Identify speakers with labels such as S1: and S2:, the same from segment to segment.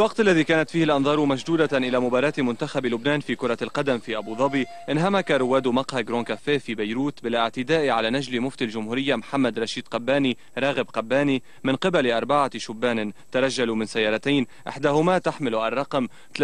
S1: الوقت الذي كانت فيه الأنظار مشدودة إلى مباراة منتخب لبنان في كرة القدم في أبو ظبي انهمك رواد مقهى جرون كافيه في بيروت بالاعتداء على نجل مفتي الجمهورية محمد رشيد قباني راغب قباني من قبل أربعة شبان ترجلوا من سيارتين إحداهما تحمل الرقم 312-520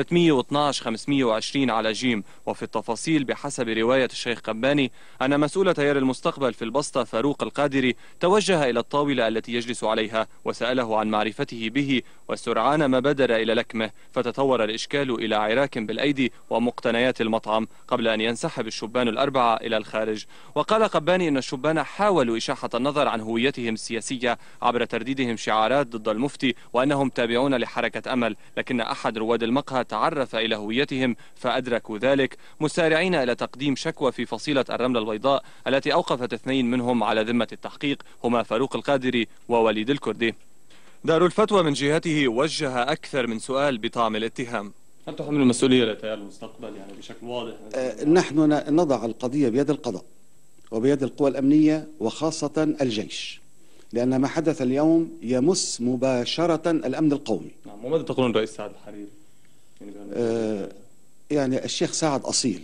S1: على جيم وفي التفاصيل بحسب رواية الشيخ قباني أن مسؤول تيار المستقبل في البسطة فاروق القادري توجه إلى الطاولة التي يجلس عليها وسأله عن معرفته به وسرعان ما بدر إلى لكمه فتطور الإشكال إلى عراك بالأيدي ومقتنيات المطعم قبل أن ينسحب الشبان الأربعة إلى الخارج وقال قباني أن الشبان حاولوا إشاحة النظر عن هويتهم السياسية عبر ترديدهم شعارات ضد المفتي وأنهم تابعون لحركة أمل لكن أحد رواد المقهى تعرف إلى هويتهم فأدركوا ذلك مسارعين إلى تقديم شكوى في فصيلة الرملة البيضاء التي أوقفت اثنين منهم على ذمة التحقيق هما فاروق القادري ووليد الكردي دار الفتوى من جهته وجه أكثر من سؤال بطعم الاتهام
S2: هل تحمل المسؤولية لتيار المستقبل يعني بشكل واضح؟ أه، نحن نضع القضية بيد القضاء وبيد القوى الأمنية وخاصة الجيش لأن ما حدث اليوم يمس مباشرة الأمن القومي
S1: نعم وماذا تقولون رئيس سعد الحريري؟
S2: يعني, أه يعني الشيخ سعد أصيل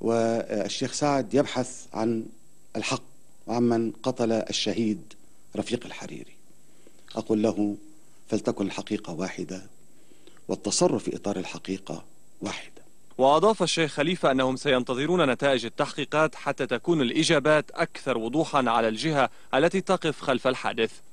S2: والشيخ سعد يبحث عن الحق من قتل الشهيد رفيق الحريري أقول له فلتكن الحقيقة واحدة والتصرف في إطار الحقيقة
S1: واحدة وأضاف الشيخ خليفة أنهم سينتظرون نتائج التحقيقات حتى تكون الإجابات أكثر وضوحا على الجهة التي تقف خلف الحادث